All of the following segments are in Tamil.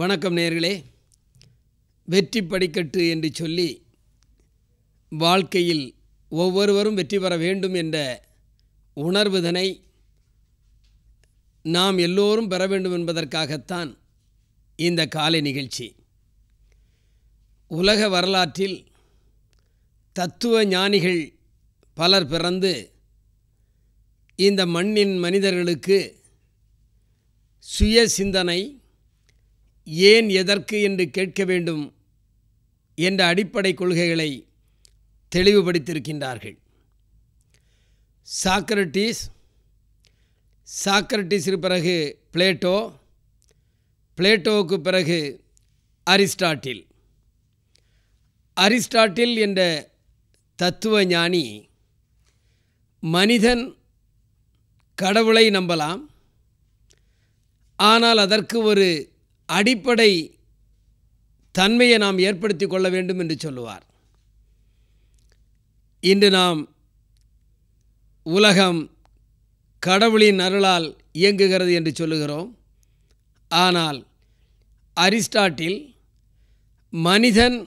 வணக்கம் நேர்களே வெற்றி படிக்கட்டு என்று சொல்லி வாழ்க்கையில் ஒவ்வொருவரும் வெற்றி பெற வேண்டும் என்ற உணர்வுதனை நாம் எல்லோரும் பெற வேண்டும் என்பதற்காகத்தான் இந்த காலை நிகழ்ச்சி உலக வரலாற்றில் தத்துவ ஞானிகள் பலர் பிறந்து இந்த மண்ணின் மனிதர்களுக்கு சுய சிந்தனை ஏன் எதற்கு என்று கேட்க வேண்டும் என்ற அடிப்படை கொள்கைகளை தெளிவுபடுத்தியிருக்கின்றார்கள் சாக்ரட்டிஸ் சாக்ரட்டிஸுக்கு பிறகு பிளேட்டோ பிளேட்டோவுக்கு பிறகு அரிஸ்டாட்டில் அரிஸ்டாட்டில் என்ற தத்துவ ஞானி மனிதன் கடவுளை நம்பலாம் ஆனால் அதற்கு ஒரு அடிப்படை தன்மையை நாம் ஏற்படுத்தி கொள்ள வேண்டும் என்று சொல்லுவார் இன்று நாம் உலகம் கடவுளின் அருளால் இயங்குகிறது என்று சொல்லுகிறோம் ஆனால் அரிஸ்டாட்டில் மனிதன்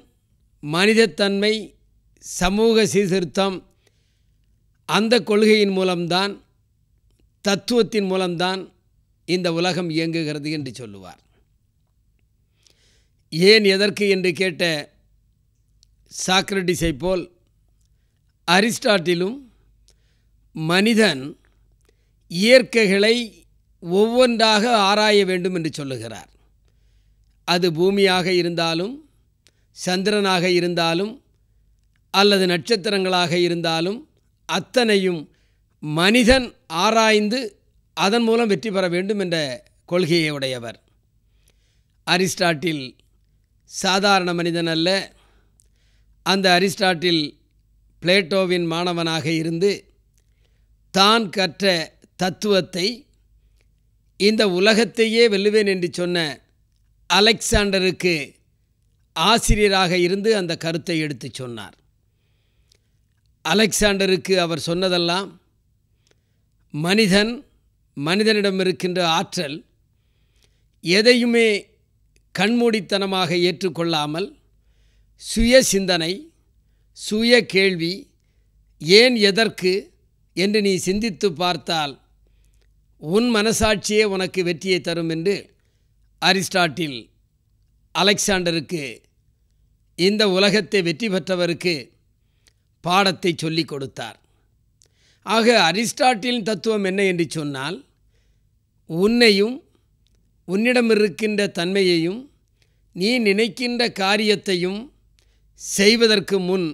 மனிதத்தன்மை சமூக சீர்திருத்தம் அந்த கொள்கையின் மூலம்தான் தத்துவத்தின் மூலம்தான் இந்த உலகம் இயங்குகிறது என்று சொல்லுவார் ஏன் எதற்கு என்று கேட்ட சாக்ரட்டிஸை போல் அரிஸ்டாட்டிலும் மனிதன் இயற்கைகளை ஒவ்வொன்றாக ஆராய வேண்டும் என்று சொல்லுகிறார் அது பூமியாக இருந்தாலும் சந்திரனாக இருந்தாலும் அல்லது நட்சத்திரங்களாக இருந்தாலும் அத்தனையும் மனிதன் ஆராய்ந்து அதன் மூலம் வெற்றி பெற வேண்டும் என்ற கொள்கையை உடையவர் அரிஸ்டாட்டில் சாதாரண மனிதன் அல்ல அந்த அரிஸ்டாட்டில் பிளேட்டோவின் மாணவனாக இருந்து தான் கற்ற தத்துவத்தை இந்த உலகத்தையே வெல்லுவேன் என்று சொன்ன அலெக்சாண்டருக்கு ஆசிரியராக இருந்து அந்த கருத்தை எடுத்து சொன்னார் அலெக்சாண்டருக்கு அவர் சொன்னதெல்லாம் மனிதன் மனிதனிடம் இருக்கின்ற ஆற்றல் எதையுமே கண்மூடித்தனமாக ஏற்றுக்கொள்ளாமல் சுய சிந்தனை சுய கேள்வி ஏன் எதற்கு என்று நீ சிந்தித்து பார்த்தால் உன் மனசாட்சியே உனக்கு வெற்றியை தரும் என்று அரிஸ்டாட்டில் அலெக்சாண்டருக்கு இந்த உலகத்தை வெற்றி பெற்றவருக்கு பாடத்தை சொல்லிக் கொடுத்தார் ஆக அரிஸ்டாட்டிலின் தத்துவம் என்ன என்று சொன்னால் உன்னையும் உன்னிடம் இருக்கின்ற தன்மையையும் நீ நினைக்கின்ற காரியத்தையும் செய்வதற்கு முன்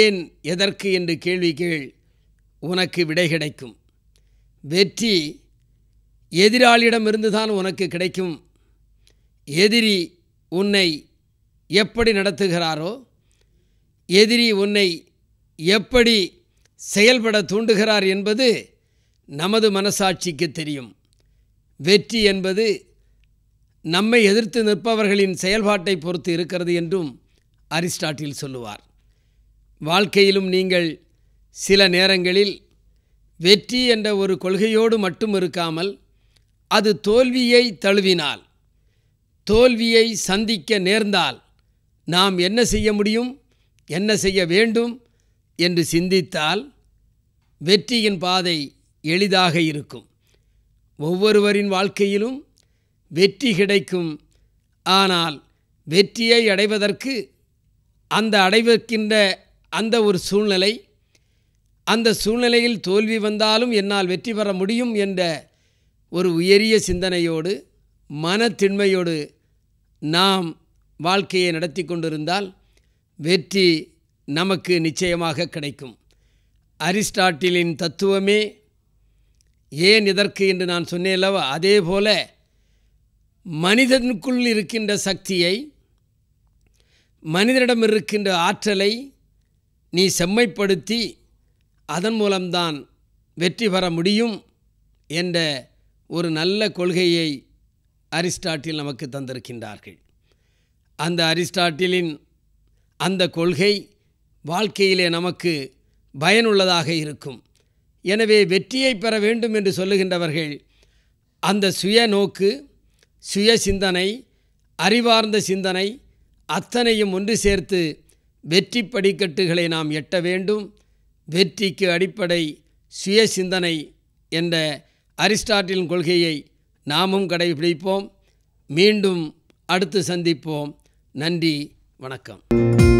ஏன் எதற்கு என்று கேள்வி கேள் உனக்கு விடை கிடைக்கும் வெற்றி எதிராளியிடமிருந்து தான் உனக்கு கிடைக்கும் எதிரி உன்னை எப்படி நடத்துகிறாரோ எதிரி உன்னை எப்படி செயல்பட தூண்டுகிறார் என்பது நமது மனசாட்சிக்கு தெரியும் வெற்றி என்பது நம்மை எதிர்த்து நிற்பவர்களின் செயல்பாட்டை பொறுத்து இருக்கிறது என்றும் அரிஸ்டாட்டில் சொல்லுவார் வாழ்க்கையிலும் நீங்கள் சில நேரங்களில் வெற்றி என்ற ஒரு கொள்கையோடு மட்டும் இருக்காமல் அது தோல்வியை தழுவினால் தோல்வியை சந்திக்க நேர்ந்தால் நாம் என்ன செய்ய முடியும் என்ன செய்ய வேண்டும் என்று சிந்தித்தால் வெற்றியின் பாதை எளிதாக இருக்கும் ஒவ்வொருவரின் வாழ்க்கையிலும் வெற்றி கிடைக்கும் ஆனால் வெற்றியை அடைவதற்கு அந்த அடைவிருக்கின்ற அந்த ஒரு சூழ்நிலை அந்த சூழ்நிலையில் தோல்வி வந்தாலும் என்னால் வெற்றி பெற முடியும் என்ற ஒரு உயரிய சிந்தனையோடு மனத்திண்மையோடு நாம் வாழ்க்கையை நடத்தி கொண்டிருந்தால் வெற்றி நமக்கு நிச்சயமாக கிடைக்கும் அரிஸ்டாட்டிலின் தத்துவமே ஏன் இதற்கு என்று நான் சொன்னேன்லவா அதே போல மனிதனுக்குள் இருக்கின்ற சக்தியை மனிதனிடம் இருக்கின்ற ஆற்றலை நீ செம்மைப்படுத்தி அதன் மூலம்தான் வெற்றி பெற முடியும் என்ற ஒரு நல்ல கொள்கையை அரிஸ்டாட்டில் நமக்கு தந்திருக்கின்றார்கள் அந்த அரிஸ்டாட்டிலின் அந்த கொள்கை வாழ்க்கையிலே நமக்கு பயனுள்ளதாக இருக்கும் எனவே வெற்றியை பெற வேண்டும் என்று சொல்லுகின்றவர்கள் அந்த சுய நோக்கு சுய சிந்தனை அறிவார்ந்த சிந்தனை அத்தனையும் ஒன்று சேர்த்து வெற்றி படிக்கட்டுகளை நாம் எட்ட வேண்டும் வெற்றிக்கு அடிப்படை சுய சிந்தனை என்ற அரிஸ்டாட்டிலின் கொள்கையை நாமும் கடைபிடிப்போம் மீண்டும் அடுத்து சந்திப்போம் நன்றி வணக்கம்